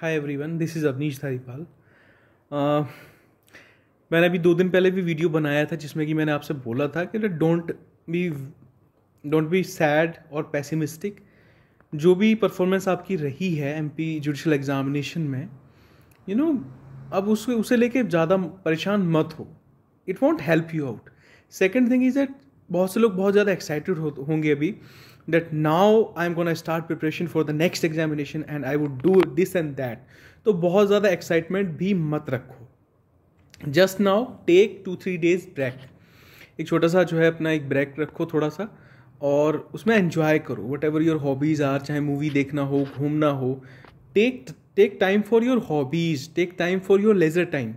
hi everyone this is Avneesh Dharipal मैंने अभी दो दिन पहले भी वीडियो बनाया था जिसमें कि मैंने आपसे बोला था कि don't be don't be sad और पैसिमिस्टिक जो भी परफॉर्मेंस आपकी रही है एमपी जुडिशल एग्जामिनेशन में यू you नो know, अब उसके उसे लेके ज़्यादा परेशान मत हो it won't help you out second thing is that बहुत से लोग बहुत ज़्यादा एक्साइटेड होंगे अभी that now I am gonna start preparation for the next examination and I would do this and that तो बहुत ज़्यादा एक्साइटमेंट भी मत रखो just now take two three days break एक छोटा सा जो है अपना एक ब्रेक रखो थोड़ा सा और उसमें एन्जॉय करो whatever your hobbies are चाहे मूवी देखना हो घूमना हो take take time for your hobbies take time for your leisure time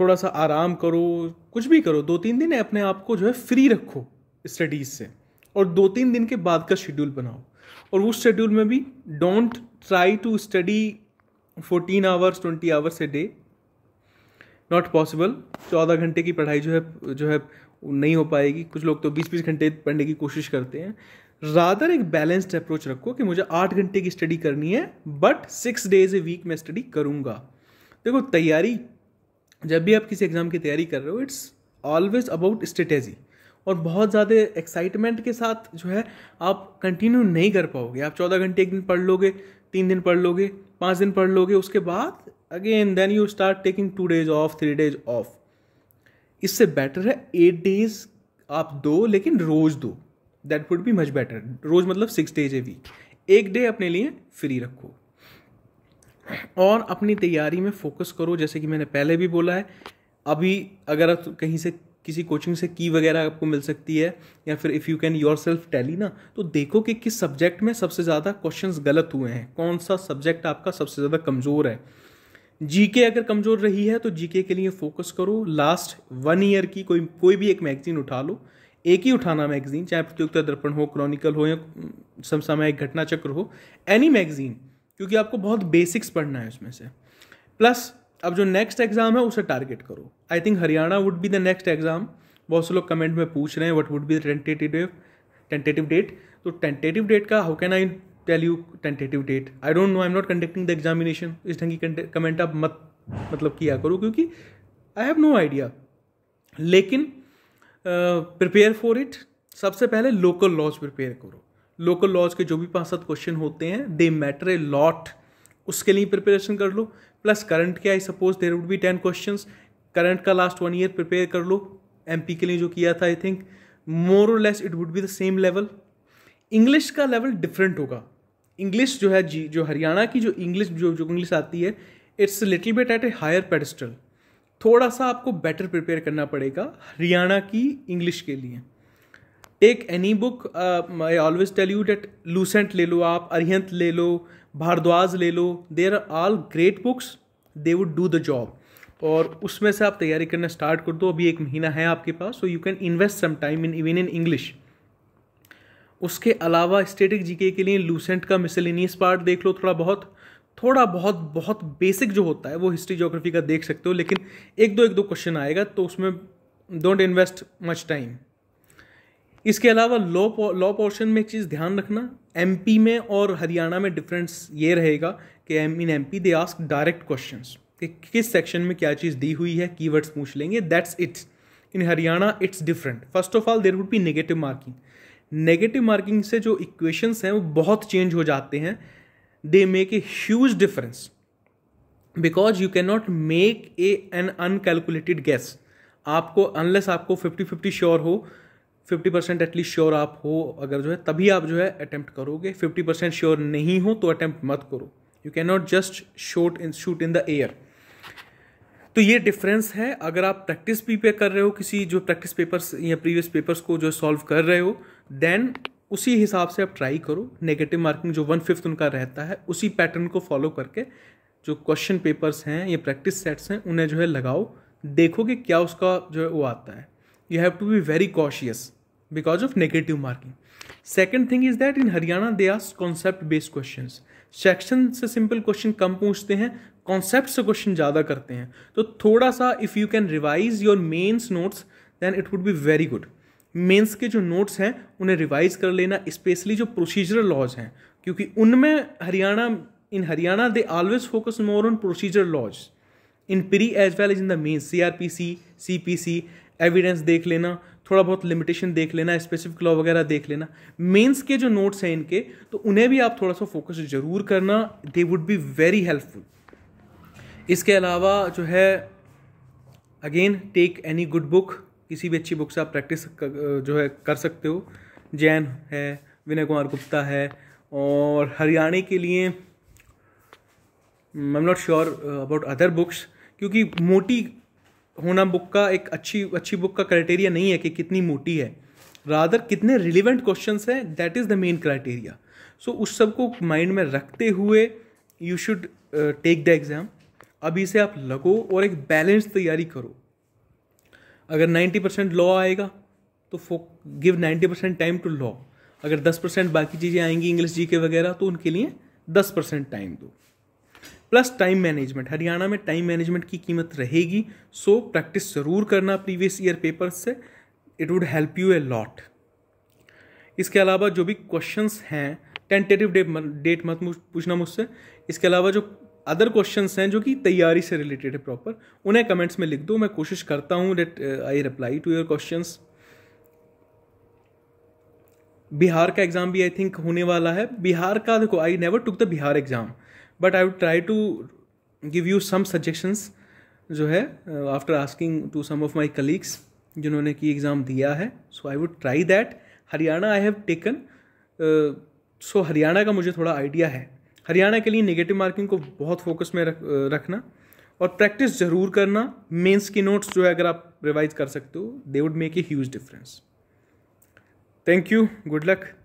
थोड़ा सा आराम करो कुछ भी करो दो तीन दिन अपने आप को जो है फ्री रखो स्टडीज़ से और दो तीन दिन के बाद का शेड्यूल बनाओ और उस शेड्यूल में भी don't try to study fourteen hours twenty hours a day not possible चौदह घंटे की पढ़ाई जो है जो है नहीं हो पाएगी कुछ लोग तो बीस बीस घंटे पढ़ने की कोशिश करते हैं ज़्यादा एक बैलेंस्ड अप्रोच रखो कि मुझे आठ घंटे की स्टडी करनी है but six days a week मैं स्टडी करूँगा देखो तैयारी जब भी आप किसी एग्ज़ाम की तैयारी कर रहे हो इट्स ऑलवेज अबाउट स्ट्रेटेजी और बहुत ज़्यादा एक्साइटमेंट के साथ जो है आप कंटिन्यू नहीं कर पाओगे आप चौदह घंटे एक दिन पढ़ लोगे तीन दिन पढ़ लोगे पाँच दिन पढ़ लोगे उसके बाद again then you start taking two days off three days off इससे बेटर है एट डेज आप दो लेकिन रोज़ दो that would be much better रोज़ मतलब सिक्स डेज ए वीक एक डे अपने लिए फ्री रखो और अपनी तैयारी में फोकस करो जैसे कि मैंने पहले भी बोला है अभी अगर आप कहीं से किसी कोचिंग से की वगैरह आपको मिल सकती है या फिर if you can yourself tally ना तो देखो कि किस सब्जेक्ट में सबसे ज़्यादा क्वेश्चन गलत हुए हैं कौन सा सब्जेक्ट आपका सबसे ज़्यादा कमज़ोर है जीके अगर कमज़ोर रही है तो जीके के लिए फोकस करो लास्ट वन ईयर की कोई कोई भी एक मैगजीन उठा लो एक ही उठाना मैगजीन चाहे प्रतियोगिता दर्पण हो क्रॉनिकल हो या हम्म, समसामयिक घटना चक्र हो एनी मैगजीन क्योंकि आपको बहुत बेसिक्स पढ़ना है उसमें से प्लस अब जो नेक्स्ट एग्ज़ाम है उसे टारगेट करो I think Haryana would be the next exam बहुत से लोग कमेंट में पूछ रहे हैं what would be tentative tentative date तो टेंटेटिव डेट का how can I tell you tentative date I don't know I am not conducting the examination इस ढंग की कमेंट आप मत मतलब किया करो क्योंकि आई हैव नो आइडिया लेकिन प्रिपेयर फॉर इट सबसे पहले लोकल लॉज प्रिपेयर करो लोकल लॉज के जो भी पाँच सात क्वेश्चन होते हैं दे मैटर ए लॉट उसके लिए प्रिपरेशन कर लो प्लस करंट के I suppose there would be ten question current का लास्ट वन ईयर प्रिपेयर कर लो एम के लिए जो किया था आई think more or less it would be the same level English का लेवल डिफरेंट होगा इंग्लिश जो है जी जो हरियाणा की जो इंग्लिश जो जो इंग्लिश आती है it's little bit at a higher pedestal थोड़ा सा आपको बेटर प्रिपेयर करना पड़ेगा हरियाणा की इंग्लिश के लिए take any book I always tell you that Lucent ले लो आप अरिहंत ले लो भारद्वाज ले लो there are all great books they would do the job और उसमें से आप तैयारी करना स्टार्ट कर दो अभी एक महीना है आपके पास so you can invest some time in even in English उसके अलावा स्टेटिक जीके के लिए लूसेंट का मिसलिनियस पार्ट देख लो थोड़ा बहुत थोड़ा बहुत बहुत बेसिक जो होता है वो हिस्ट्री जोग्राफी का देख सकते हो लेकिन एक दो एक दो क्वेश्चन आएगा तो उसमें डोंट इन्वेस्ट मच टाइम इसके अलावा लो लॉ पोर्शन में एक चीज़ ध्यान रखना एमपी में और हरियाणा में डिफरेंस ये रहेगा कि um in M P they ask direct question कि किस सेक्शन में क्या चीज़ दी हुई है की पूछ लेंगे that's it's in Haryana it's different first of all there would be negative marking negative marking से जो इक्वेशंस हैं वो बहुत चेंज हो जाते हैं they make a huge difference because you can not make a an uncalculated guess आपको unless आपको फिफ्टी फिफ्टी श्योर हो फिफ्टी परसेंट एटलीस्ट श्योर आप हो अगर जो है तभी आप जो है अटैम्प्ट करोगे फिफ्टी परसेंट श्योर नहीं हो तो अटैम्प्ट मत करो you can not just shoot in shoot in the air तो ये डिफरेंस है अगर आप प्रैक्टिस भी पे कर रहे हो किसी जो प्रैक्टिस पेपर्स या प्रीवियस पेपर्स को जो सॉल्व कर रहे हो देन उसी हिसाब से आप ट्राई करो नेगेटिव मार्किंग जो वन फिफ्थ उनका रहता है उसी पैटर्न को फॉलो करके जो क्वेश्चन पेपर्स हैं या प्रैक्टिस सेट्स हैं उन्हें जो है लगाओ देखो कि क्या उसका जो है वो आता है you have to be very cautious because of negative marking second thing is that in Haryana they are concept based question section से सिंपल क्वेश्चन कम पूछते हैं कॉन्सेप्ट से क्वेश्चन ज़्यादा करते हैं तो थोड़ा सा if you can revise your mains notes then it would be very good mains के जो नोट्स हैं उन्हें रिवाइज कर लेना स्पेशली जो प्रोसीजरल लॉज हैं क्योंकि उनमें Haryana in Haryana they always focus more on procedure laws in pre as well as in the mains C R P C C P C evidence देख लेना थोड़ा बहुत लिमिटेशन देख लेना स्पेसिफिक लॉ वगैरह देख लेना मेंस के जो नोट्स हैं इनके तो उन्हें भी आप थोड़ा सा फोकस जरूर करना they would be very helpful इसके अलावा जो है again take any good book किसी भी अच्छी बुक से आप प्रैक्टिस जो है कर सकते हो जैन है विनय कुमार गुप्ता है और हरियाणा के लिए I am not sure about other books क्योंकि मोटी होना बुक का एक अच्छी अच्छी बुक का क्राइटेरिया नहीं है कि कितनी मोटी है रादर कितने रिलिवेंट क्वेश्चन हैं that is the main criteria so उस सबको माइंड में रखते हुए you should take the exam अभी से आप लगो और एक बैलेंस तैयारी करो अगर नाइन्टी परसेंट लॉ आएगा तो फो give ninety percent time to law अगर दस परसेंट बाकी चीज़ें आएंगी इंग्लिश जी के वगैरह तो उनके लिए दस परसेंट टाइम दो प्लस टाइम मैनेजमेंट हरियाणा में टाइम मैनेजमेंट की कीमत रहेगी सो प्रैक्टिस ज़रूर करना प्रीवियस ईयर पेपर से it would help you a lot इसके अलावा जो भी क्वेश्चन हैं टेंटेटिव डेट डेट मत पूछना मुझसे इसके अलावा जो अदर क्वेश्चन हैं जो कि तैयारी से रिलेटेड है प्रॉपर उन्हें कमेंट्स में लिख दो मैं कोशिश करता हूँ that I reply to your question Bihar का एग्ज़ाम भी आई थिंक होने वाला है बिहार का देखो I never took the Bihar exam but I would try to give you some suggestions जो है after asking to some of my colleagues जिन्होंने की एग्ज़ाम दिया है so I would try that Haryana I have taken so Haryana का मुझे थोड़ा idea है हरियाणा के लिए नेगेटिव मार्किंग को बहुत फोकस में रख, uh, रखना और प्रैक्टिस ज़रूर करना मेंस की नोट्स जो है अगर आप रिवाइज कर सकते हो they would make a huge difference thank you good luck